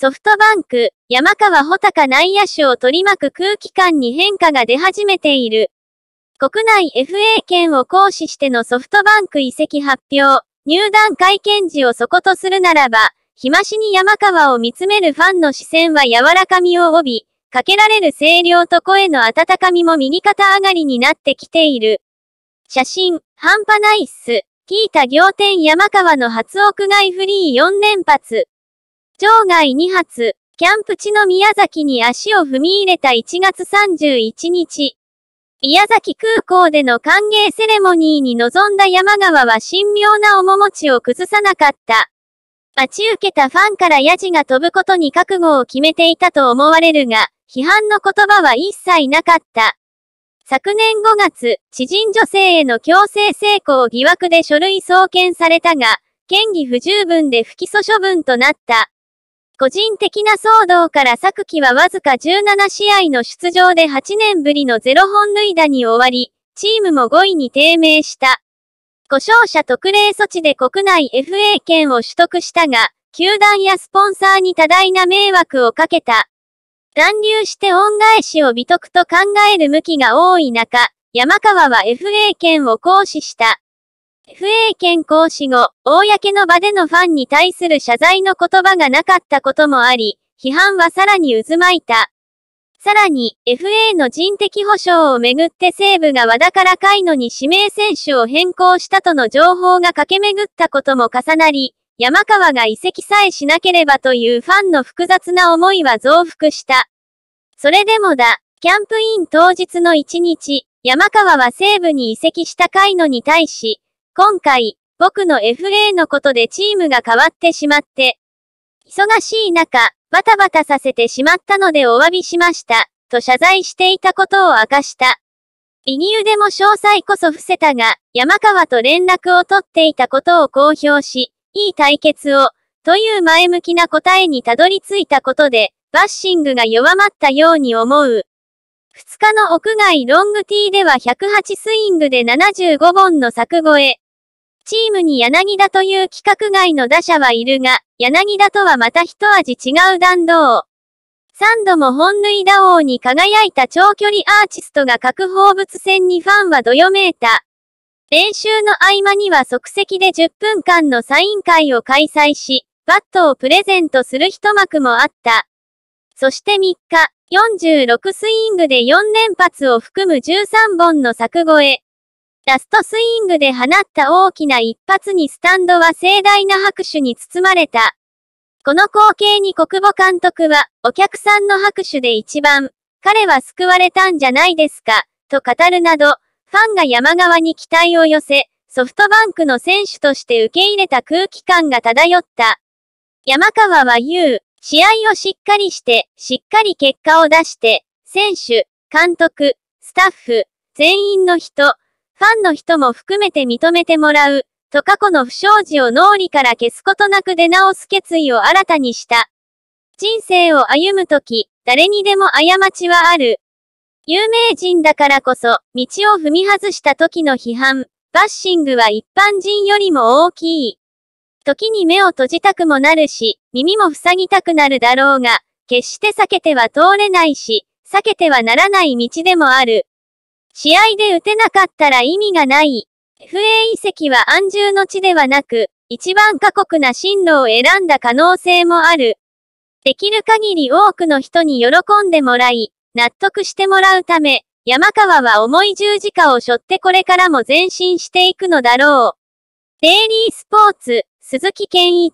ソフトバンク、山川穂高内野手を取り巻く空気感に変化が出始めている。国内 FA 権を行使してのソフトバンク移籍発表、入団会見時をそことするならば、日増しに山川を見つめるファンの視線は柔らかみを帯び、かけられる声量と声の温かみも右肩上がりになってきている。写真、半端ないっす。聞いた仰天山川の初屋外フリー4連発。場外2発、キャンプ地の宮崎に足を踏み入れた1月31日。宮崎空港での歓迎セレモニーに臨んだ山川は神妙な面持ちを崩さなかった。待ち受けたファンからヤジが飛ぶことに覚悟を決めていたと思われるが、批判の言葉は一切なかった。昨年5月、知人女性への強制性交疑惑で書類送検されたが、嫌疑不十分で不起訴処分となった。個人的な騒動から昨季はわずか17試合の出場で8年ぶりの0本塁打に終わり、チームも5位に低迷した。故障者特例措置で国内 FA 権を取得したが、球団やスポンサーに多大な迷惑をかけた。残留して恩返しを美徳と考える向きが多い中、山川は FA 権を行使した。FA 権行使後、公の場でのファンに対する謝罪の言葉がなかったこともあり、批判はさらに渦巻いた。さらに、FA の人的保障をめぐって西武が和田から海野に指名選手を変更したとの情報が駆け巡ったことも重なり、山川が移籍さえしなければというファンの複雑な思いは増幅した。それでもだ、キャンプイン当日の1日、山川は西武に移籍した海野に対し、今回、僕の FA のことでチームが変わってしまって、忙しい中、バタバタさせてしまったのでお詫びしました、と謝罪していたことを明かした。イニでも詳細こそ伏せたが、山川と連絡を取っていたことを公表し、いい対決を、という前向きな答えにたどり着いたことで、バッシングが弱まったように思う。2日の屋外ロングティーでは108スイングで75本の柵越え、チームに柳田という規格外の打者はいるが、柳田とはまた一味違う弾道。3度も本塁打王に輝いた長距離アーティストが各放物線にファンはどよめいた。練習の合間には即席で10分間のサイン会を開催し、バットをプレゼントする一幕もあった。そして3日、46スイングで4連発を含む13本の柵越え、ラストスイングで放った大きな一発にスタンドは盛大な拍手に包まれた。この光景に国母監督は、お客さんの拍手で一番、彼は救われたんじゃないですか、と語るなど、ファンが山側に期待を寄せ、ソフトバンクの選手として受け入れた空気感が漂った。山川は言う、試合をしっかりして、しっかり結果を出して、選手、監督、スタッフ、全員の人、ファンの人も含めて認めてもらう、と過去の不祥事を脳裏から消すことなく出直す決意を新たにした。人生を歩むとき、誰にでも過ちはある。有名人だからこそ、道を踏み外した時の批判、バッシングは一般人よりも大きい。時に目を閉じたくもなるし、耳も塞ぎたくなるだろうが、決して避けては通れないし、避けてはならない道でもある。試合で打てなかったら意味がない。FA 移籍は安住の地ではなく、一番過酷な進路を選んだ可能性もある。できる限り多くの人に喜んでもらい、納得してもらうため、山川は重い十字架を背負ってこれからも前進していくのだろう。デイリースポーツ、鈴木健一。